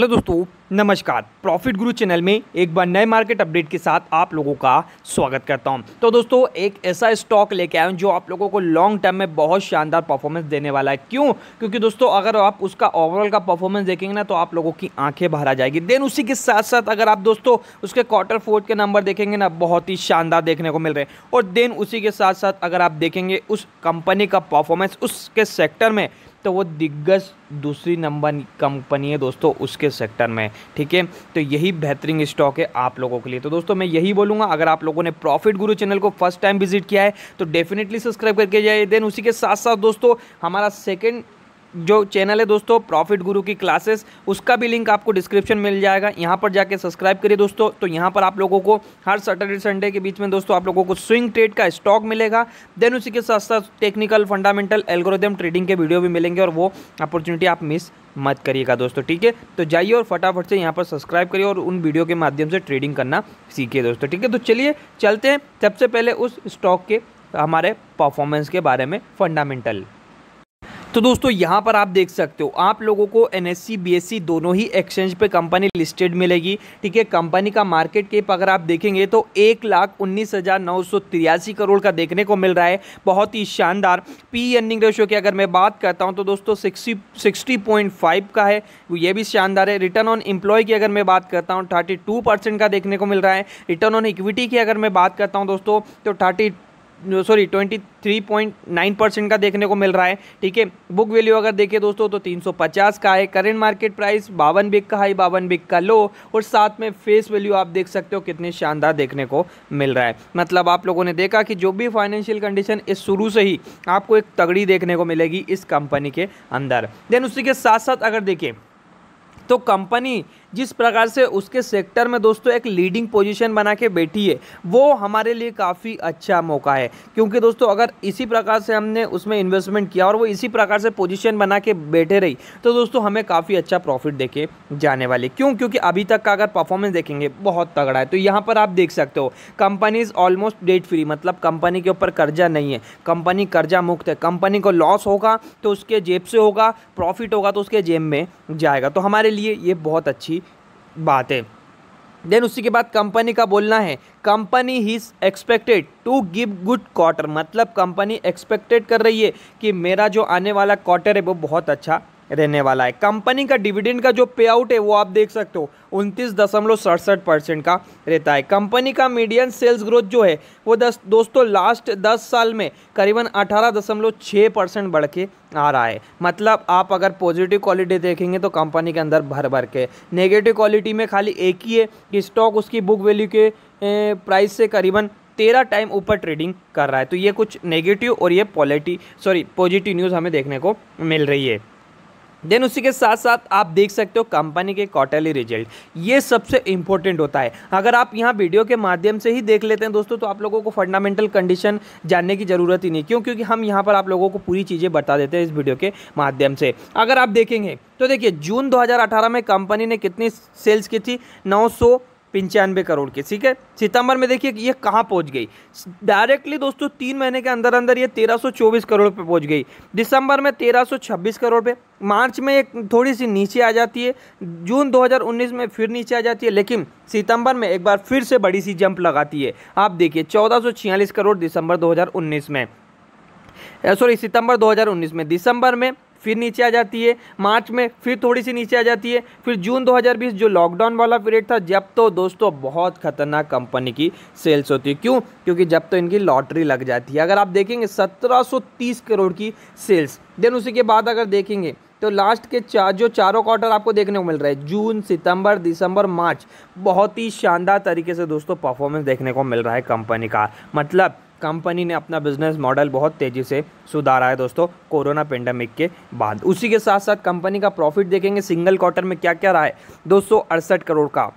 hello दोस्तों नमस्कार profit गुरु चैनल में एक बार नए मार्केट अपडेट के साथ आप लोगों का स्वागत करता हूं तो दोस्तों एक ऐसा स्टॉक लेके आया हूं जो आप लोगों को लॉन्ग टर्म में बहुत शानदार परफॉर्मेंस देने वाला है क्यों क्योंकि दोस्तों अगर आप उसका ओवरऑल का परफॉर्मेंस देखेंगे ना तो आप लोगों की आंखें आ जाएगी देन उसी के साथ साथ अगर आप दोस्तों उसके क्वार्टर फोर्थ के नंबर देखेंगे ना बहुत ही शानदार देखने को मिल रहे हैं और देन उसी के साथ साथ अगर आप देखेंगे उस कंपनी का परफॉर्मेंस उसके सेक्टर में तो वो दिग्गज दूसरी नंबर कंपनी है दोस्तों उसके सेक्टर में ठीक है तो यही बेहतरीन स्टॉक है आप लोगों के लिए तो दोस्तों मैं यही बोलूँगा अगर आप लोगों ने प्रॉफिट गुरु चैनल को फर्स्ट टाइम विजिट किया है तो डेफिनेटली सब्सक्राइब करके जाइए देन उसी के साथ साथ दोस्तों हमारा सेकेंड जो चैनल है दोस्तों प्रॉफिट गुरु की क्लासेस उसका भी लिंक आपको डिस्क्रिप्शन मिल जाएगा यहाँ पर जाके सब्सक्राइब करिए दोस्तों तो यहाँ पर आप लोगों को हर सैटरडे संडे के बीच में दोस्तों आप लोगों को स्विंग ट्रेड का स्टॉक मिलेगा देन उसी के साथ साथ टेक्निकल फंडामेंटल एल्गोरिदम ट्रेडिंग के वीडियो भी मिलेंगे और वो अपॉर्चुनिटी आप मिस मत करिएगा दोस्तों ठीक है तो जाइए और फटाफट से यहाँ पर सब्सक्राइब करिए और उन वीडियो के माध्यम से ट्रेडिंग करना सीखिए दोस्तों ठीक है तो चलिए चलते हैं सबसे पहले उस स्टॉक के हमारे परफॉर्मेंस के बारे में फंडामेंटल तो दोस्तों यहाँ पर आप देख सकते हो आप लोगों को एन एस दोनों ही एक्सचेंज पे कंपनी लिस्टेड मिलेगी ठीक है कंपनी का मार्केट केप अगर आप देखेंगे तो एक लाख उन्नीस हज़ार नौ सौ तिरासी करोड़ का देखने को मिल रहा है बहुत ही शानदार पी अर्निंग रेशियो की अगर मैं बात करता हूँ तो दोस्तों सिक्सटी सिक्सटी पॉइंट फाइव का है ये भी शानदार है रिटर्न ऑन एम्प्लॉय की अगर मैं बात करता हूँ थर्टी टू परसेंट का देखने को मिल रहा है रिटर्न ऑन इक्विटी की अगर मैं बात करता हूँ दोस्तों तो thirty sorry twenty three point nine percent का देखने को मिल रहा है ठीक है बुक वैल्यू अगर देखें दोस्तों तो तीन सौ पचास का है करेंट मार्केट प्राइस बावन बिग का हाई बावन बिग का लो और साथ में फेस वैल्यू आप देख सकते हो कितने शानदार देखने को मिल रहा है मतलब आप लोगों ने देखा कि जो भी फाइनेंशियल कंडीशन इस शुरू से ही आपको एक तगड़ी देखने को मिलेगी इस कंपनी के अंदर देन उसी के साथ साथ अगर देखें तो कंपनी जिस प्रकार से उसके सेक्टर में दोस्तों एक लीडिंग पोजीशन बना के बैठी है वो हमारे लिए काफ़ी अच्छा मौका है क्योंकि दोस्तों अगर इसी प्रकार से हमने उसमें इन्वेस्टमेंट किया और वो इसी प्रकार से पोजीशन बना के बैठे रही तो दोस्तों हमें काफ़ी अच्छा प्रॉफिट देखे जाने वाले क्यों क्योंकि अभी तक का अगर परफॉर्मेंस देखेंगे बहुत तगड़ा है तो यहाँ पर आप देख सकते हो कंपनीज ऑलमोस्ट डेट फ्री मतलब कंपनी के ऊपर कर्जा नहीं है कंपनी कर्जा मुक्त है कंपनी को लॉस होगा तो उसके जेब से होगा प्रॉफिट होगा तो उसके जेब में जाएगा तो हमारे लिए ये बहुत अच्छी बात है देन उसी के बाद कंपनी का बोलना है कंपनी ही expected to give good quarter मतलब कंपनी एक्सपेक्टेड कर रही है कि मेरा जो आने वाला क्वार्टर है वो बहुत अच्छा रहने वाला है कंपनी का डिविडेंड का जो पे आउट है वो आप देख सकते हो उनतीस दशमलव सड़सठ परसेंट का रहता है कंपनी का मीडियम सेल्स ग्रोथ जो है वो दस दोस्तों लास्ट दस साल में करीबन अठारह दशमलव छः परसेंट बढ़ के आ रहा है मतलब आप अगर पॉजिटिव क्वालिटी देखेंगे तो कंपनी के अंदर भर भर के नेगेटिव क्वालिटी में खाली एक ही है कि स्टॉक उसकी बुक वैल्यू के प्राइस से करीबन तेरह टाइम ऊपर ट्रेडिंग कर रहा है तो ये कुछ नेगेटिव और ये पॉलिटी सॉरी पॉजिटिव न्यूज़ हमें देखने को मिल रही है देन उसी के साथ साथ आप देख सकते हो कंपनी के क्वार्टरली रिजल्ट ये सबसे इंपॉर्टेंट होता है अगर आप यहाँ वीडियो के माध्यम से ही देख लेते हैं दोस्तों तो आप लोगों को फंडामेंटल कंडीशन जानने की ज़रूरत ही नहीं क्यों क्योंकि हम यहाँ पर आप लोगों को पूरी चीज़ें बता देते हैं इस वीडियो के माध्यम से अगर आप देखेंगे तो देखिए जून दो में कंपनी ने कितनी सेल्स की थी नौ पंचानवे करोड़ के ठीक है सितंबर में देखिए ये कहाँ पहुँच गई डायरेक्टली दोस्तों तीन महीने के अंदर अंदर ये चौबीस करोड़ पे पहुँच गई दिसंबर में छब्बीस करोड़ पे मार्च में एक थोड़ी सी नीचे आ जाती है जून 2019 में फिर नीचे आ जाती है लेकिन सितंबर में एक बार फिर से बड़ी सी जंप लगाती है आप देखिए छियालीस करोड़ दिसंबर उन्नीस में सॉरी सितंबर 2019 में दिसंबर में फिर नीचे आ जाती है मार्च में फिर थोड़ी सी नीचे आ जाती है फिर जून 2020 जो लॉकडाउन वाला पीरियड था जब तो दोस्तों बहुत खतरनाक कंपनी की सेल्स होती है क्यों क्योंकि जब तो इनकी लॉटरी लग जाती है अगर आप देखेंगे 1730 करोड़ की सेल्स देन उसी के बाद अगर देखेंगे तो लास्ट के चार जो चारों क्वार्टर आपको देखने को मिल रहा है जून सितंबर दिसंबर मार्च बहुत ही शानदार तरीके से दोस्तों परफॉर्मेंस देखने को मिल रहा है कंपनी का मतलब कंपनी ने अपना बिजनेस मॉडल बहुत तेज़ी से सुधारा है दोस्तों कोरोना पेंडेमिक के बाद उसी के साथ साथ कंपनी का प्रॉफिट देखेंगे सिंगल क्वार्टर में क्या क्या रहा है दो करोड़ का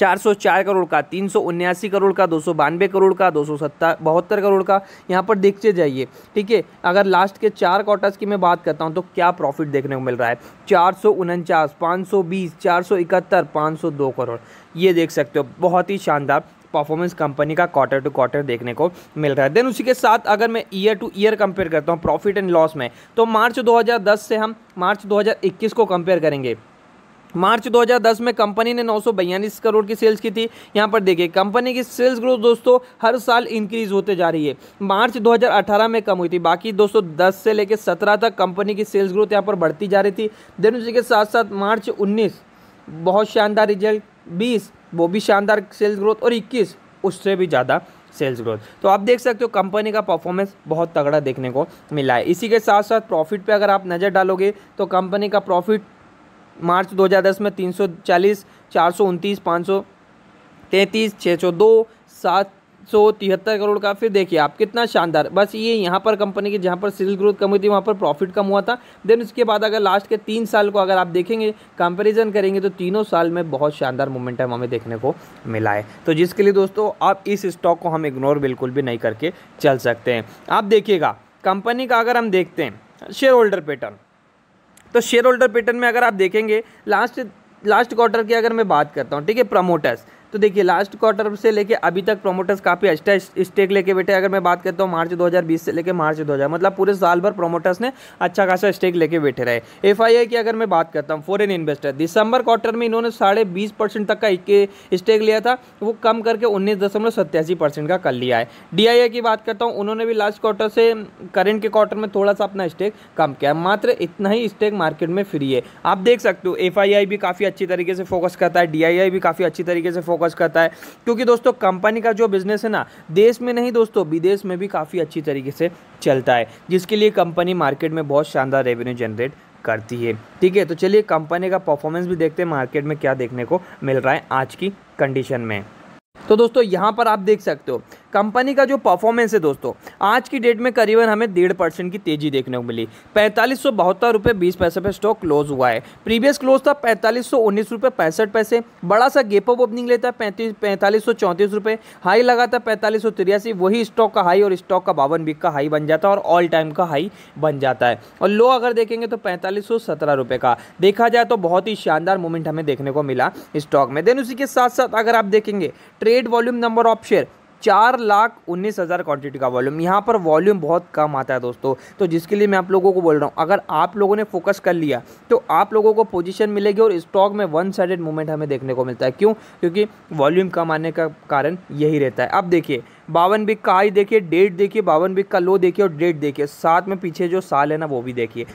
404 करोड़ का तीन करोड़ का दो करोड़ का दो बहत्तर करोड़ का यहाँ पर देखते जाइए ठीक है अगर लास्ट के चार क्वार्टर्स की मैं बात करता हूँ तो क्या प्रॉफिट देखने को मिल रहा है चार सौ उनचास पाँच सौ बीस चार सौ इकहत्तर पाँच सौ दो करोड़ ये देख सकते हो बहुत ही शानदार परफॉर्मेंस कंपनी का क्वार्टर टू क्वार्टर देखने को मिल रहा है देन उसी के साथ अगर मैं ईयर टू ईयर कंपेयर करता हूँ प्रॉफिट एंड लॉस में तो मार्च 2010 से हम मार्च 2021 को कंपेयर करेंगे मार्च 2010 में कंपनी ने नौ करोड़ की सेल्स की थी यहाँ पर देखिए कंपनी की सेल्स ग्रोथ दोस्तों हर साल इंक्रीज होते जा रही है मार्च 2018 में कम हुई थी बाकी दोस्तों 10 से लेकर 17 तक कंपनी की सेल्स ग्रोथ यहाँ पर बढ़ती जा रही थी देन उसी के साथ साथ मार्च 19 बहुत शानदार रिजल्ट 20 वो भी शानदार सेल्स ग्रोथ और इक्कीस उससे भी ज़्यादा सेल्स ग्रोथ तो आप देख सकते हो कंपनी का परफॉर्मेंस बहुत तगड़ा देखने को मिला है इसी के साथ साथ प्रॉफिट पे अगर आप नज़र डालोगे तो कंपनी का प्रॉफिट मार्च 2010 में 340, 429, 533, 602, 7 सौ तिहत्तर करोड़ का फिर देखिए आप कितना शानदार बस ये यहाँ पर कंपनी की जहाँ पर सेल्स ग्रोथ कम हुई थी वहाँ पर प्रॉफिट कम हुआ था देन उसके बाद अगर लास्ट के तीन साल को अगर आप देखेंगे कंपेरिजन करेंगे तो तीनों साल में बहुत शानदार मोमेंट है हमें देखने को मिला है तो जिसके लिए दोस्तों आप इस स्टॉक को हम इग्नोर बिल्कुल भी नहीं करके चल सकते हैं आप देखिएगा कंपनी का अगर हम देखते हैं शेयर होल्डर पैटर्न तो शेयर होल्डर पैटर्न में अगर आप देखेंगे लास्ट लास्ट क्वार्टर की अगर मैं बात करता हूँ ठीक है प्रमोटर्स तो देखिए लास्ट क्वार्टर से लेके अभी तक प्रोमोटर्स काफ़ी अच्छा स्टेक लेके बैठे अगर मैं बात करता हूँ मार्च 2020 से लेके मार्च 2000 मतलब पूरे साल भर प्रोमोटर्स ने अच्छा खासा स्टेक लेके बैठे रहे एफ की अगर मैं बात करता हूँ फॉरन इन्वेस्टर दिसंबर क्वार्टर में इन्होंने साढ़े बीस तक का स्टेक लिया था वो कम करके उन्नीस का कर लिया है डी की बात करता हूँ उन्होंने भी लास्ट क्वार्टर से करेंट के क्वार्टर में थोड़ा सा अपना स्टेक कम किया मात्र इतना ही स्टेक मार्केट में फ्री है आप देख सकते हो एफ भी काफ़ी अच्छी तरीके से फोकस करता है डी भी काफ़ी अच्छी तरीके से फोकस फोकस करता है क्योंकि दोस्तों कंपनी का जो बिज़नेस है ना देश में नहीं दोस्तों विदेश में भी काफ़ी अच्छी तरीके से चलता है जिसके लिए कंपनी मार्केट में बहुत शानदार रेवेन्यू जनरेट करती है ठीक है तो चलिए कंपनी का परफॉर्मेंस भी देखते हैं मार्केट में क्या देखने को मिल रहा है आज की कंडीशन में तो दोस्तों यहाँ पर आप देख सकते हो कंपनी का जो परफॉर्मेंस है दोस्तों आज की डेट में करीबन हमें डेढ़ परसेंट की तेजी देखने को मिली पैंतालीस सौ बहत्तर रुपये बीस पैसे पर स्टॉक क्लोज हुआ है प्रीवियस क्लोज था पैंतालीस सौ उन्नीस रुपये पैंसठ पैसे बड़ा सा गेप अप ओपनिंग लेता है पैंतीस पैंतालीस सौ चौंतीस रुपये हाई लगा था पैंतालीस सौ तिरासी वही स्टॉक का हाई और स्टॉक का बावन बिक का हाई बन जाता है और ऑल टाइम का हाई बन जाता है और लो अगर देखेंगे तो पैंतालीस सौ सत्रह रुपये का देखा जाए तो बहुत ही शानदार मूवमेंट हमें देखने को मिला स्टॉक में देन उसी के साथ साथ अगर आप देखेंगे trade volume number of share चार लाख उन्नीस हज़ार क्वान्टिटी का वॉल्यूम यहाँ पर वॉल्यूम बहुत कम आता है दोस्तों तो जिसके लिए मैं आप लोगों को बोल रहा हूँ अगर आप लोगों ने फोकस कर लिया तो आप लोगों को पोजीशन मिलेगी और स्टॉक में वन साइडेड मूवमेंट हमें देखने को मिलता है क्यों क्योंकि वॉल्यूम कम आने का कारण यही रहता है अब देखिए बावन बिक का हाई देखिए डेट देखिए बावन बिक का लो देखिए और डेट देखिए साथ में पीछे जो साल है ना वो भी देखिए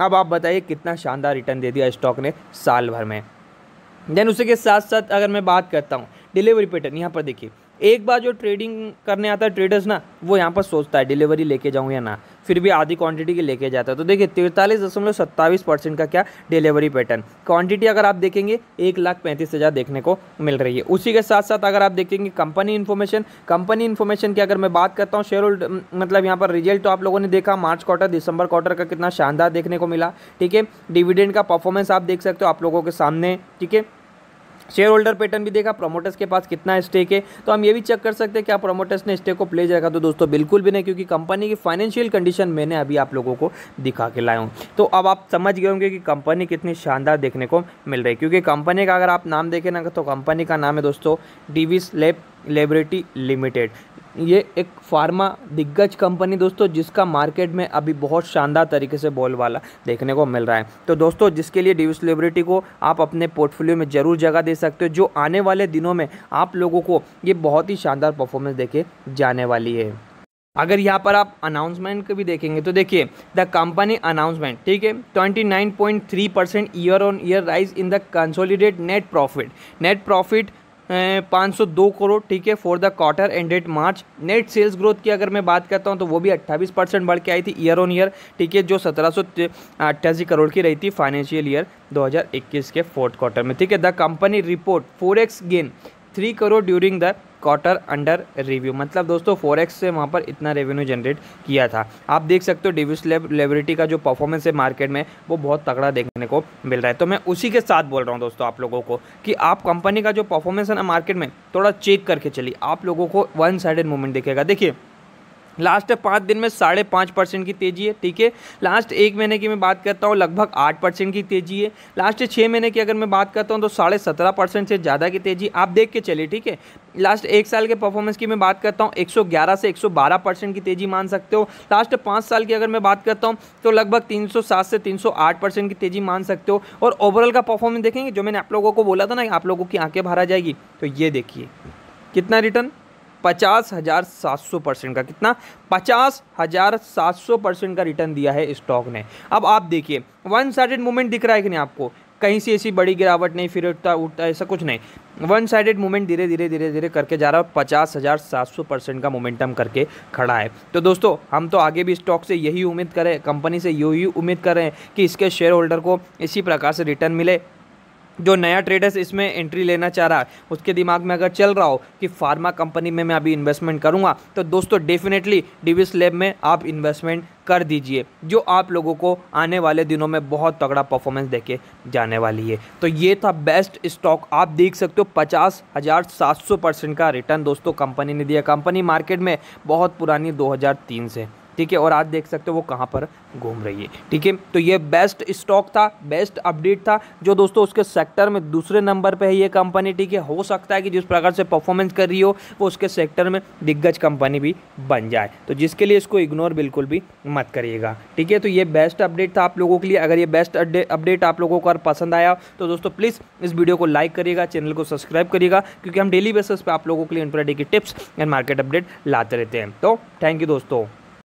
अब आप बताइए कितना शानदार रिटर्न दे दिया स्टॉक ने साल भर में देन उसी के साथ साथ अगर मैं बात करता हूँ डिलीवरी पैटर्न यहाँ पर देखिए एक बार जो ट्रेडिंग करने आता है ट्रेडर्स ना वो यहाँ पर सोचता है डिलीवरी लेके जाऊँ या ना फिर भी आधी क्वांटिटी की लेके जाता है तो देखिए तिरतालीस दशमलव सत्ताईस परसेंट का क्या डिलीवरी पैटर्न क्वांटिटी अगर आप देखेंगे एक लाख पैंतीस हज़ार देखने को मिल रही है उसी के साथ साथ अगर आप देखेंगे कंपनी इन्फॉर्मेशन कंपनी इन्फॉर्मेशन की अगर मैं बात करता हूँ शेयर होल्ड मतलब यहाँ पर रिजल्ट तो आप लोगों ने देखा मार्च क्वार्टर दिसंबर क्वार्टर का कितना शानदार देखने को मिला ठीक है डिविडेंड का परफॉर्मेंस आप देख सकते हो आप लोगों के सामने ठीक है शेयर होल्डर पैटर्न भी देखा प्रमोटर्स के पास कितना स्टेक है तो हम ये भी चेक कर सकते हैं क्या प्रमोटर्स ने स्टेक को प्ले रखा तो दोस्तों बिल्कुल भी नहीं क्योंकि कंपनी की फाइनेंशियल कंडीशन मैंने अभी आप लोगों को दिखा के लाया हूँ तो अब आप समझ गए होंगे कि कंपनी कितनी शानदार देखने को मिल रही है क्योंकि कंपनी का अगर आप नाम देखें ना तो कंपनी का नाम है दोस्तों डीवीस लेब लेबोरेटरी लिमिटेड ये एक फार्मा दिग्गज कंपनी दोस्तों जिसका मार्केट में अभी बहुत शानदार तरीके से वाला देखने को मिल रहा है तो दोस्तों जिसके लिए डिव्यू सेलिब्रिटी को आप अपने पोर्टफोलियो में ज़रूर जगह दे सकते हो जो आने वाले दिनों में आप लोगों को ये बहुत ही शानदार परफॉर्मेंस देखे जाने वाली है अगर यहाँ पर आप अनाउंसमेंट भी देखेंगे तो देखिए द कंपनी अनाउंसमेंट ठीक है 29.3 percent year on year rise in the consolidate net profit net profit 502 crore ठीक है for the quarter ended March net sales growth की अगर मैं बात करता हूँ तो वो भी 28 परसेंट बढ़ के आई थी ईयर ऑन ईयर ठीक है जो सत्रह करोड़ की रही थी फाइनेंशियल ईयर 2021 के फोर्थ क्वार्टर में ठीक है the company report forex gain three crore during the quarter under review मतलब दोस्तों फोरेक्स से वहाँ पर इतना रेवेन्यू जनरेट किया था आप देख सकते हो डिविस लेब लेबरिटी का जो परफॉर्मेंस है मार्केट में वो बहुत तगड़ा देखने को मिल रहा है तो मैं उसी के साथ बोल रहा हूँ दोस्तों आप लोगों को कि आप कंपनी का जो परफॉर्मेंस है ना मार्केट में थोड़ा चेक करके चलिए आप लोगों को वन साइडेड मूवमेंट दिखेगा देखिए लास्ट पाँच दिन में साढ़े पाँच परसेंट की तेज़ी है ठीक है लास्ट एक महीने की मैं बात करता हूँ लगभग आठ परसेंट की तेज़ी है लास्ट छः महीने की अगर मैं बात करता हूँ तो साढ़े सत्रह परसेंट से ज़्यादा की तेज़ी आप देख के चलिए ठीक है लास्ट एक साल के परफॉर्मेंस की मैं बात करता हूँ 111 से 112 परसेंट की तेज़ी मान सकते हो लास्ट पाँच साल की अगर मैं बात करता हूँ तो लगभग 307 से 308 परसेंट की तेज़ी मान सकते हो और ओवरऑल का परफॉर्मेंस देखेंगे जो मैंने आप लोगों को बोला था ना आप लोगों की आंखें भरा जाएगी तो ये देखिए कितना रिटर्न पचास हज़ार सात सौ परसेंट का कितना पचास हज़ार सात सौ परसेंट का रिटर्न दिया है स्टॉक ने अब आप देखिए वन साइडेड मूवमेंट दिख रहा है कि नहीं आपको कहीं से ऐसी बड़ी गिरावट नहीं फिर उठता उठता ऐसा कुछ नहीं वन साइडेड मूवमेंट धीरे धीरे धीरे धीरे करके जा रहा है और पचास हज़ार सात सौ परसेंट का मोमेंटम करके खड़ा है तो दोस्तों हम तो आगे भी स्टॉक से यही उम्मीद करें कंपनी से यही उम्मीद कर रहे हैं कि इसके शेयर होल्डर को इसी प्रकार से रिटर्न मिले जो नया ट्रेडर्स इसमें एंट्री लेना चाह रहा है उसके दिमाग में अगर चल रहा हो कि फार्मा कंपनी में मैं अभी इन्वेस्टमेंट करूँगा तो दोस्तों डेफिनेटली डिविस लैब में आप इन्वेस्टमेंट कर दीजिए जो आप लोगों को आने वाले दिनों में बहुत तगड़ा परफॉर्मेंस देके जाने वाली है तो ये था बेस्ट स्टॉक आप देख सकते हो पचास हज़ार सात सौ परसेंट का रिटर्न दोस्तों कंपनी ने दिया कंपनी मार्केट में बहुत पुरानी 2003 से ठीक है और आज देख सकते हो वो कहाँ पर घूम रही है ठीक है तो ये बेस्ट स्टॉक था बेस्ट अपडेट था जो दोस्तों उसके सेक्टर में दूसरे नंबर पर है ये कंपनी ठीक है हो सकता है कि जिस प्रकार से परफॉर्मेंस कर रही हो वो उसके सेक्टर में दिग्गज कंपनी भी बन जाए तो जिसके लिए इसको इग्नोर बिल्कुल भी मत करिएगा ठीक है तो ये बेस्ट अपडेट था आप लोगों के लिए अगर ये बेस्ट अपडेट आप लोगों को पसंद आया तो दोस्तों प्लीज़ इस वीडियो को लाइक करिएगा चैनल को सब्सक्राइब करिएगा क्योंकि हम डेली बेसिस पर आप लोगों के लिए इंटरडे की टिप्स एंड मार्केट अपडेट लाते रहते हैं तो थैंक यू दोस्तों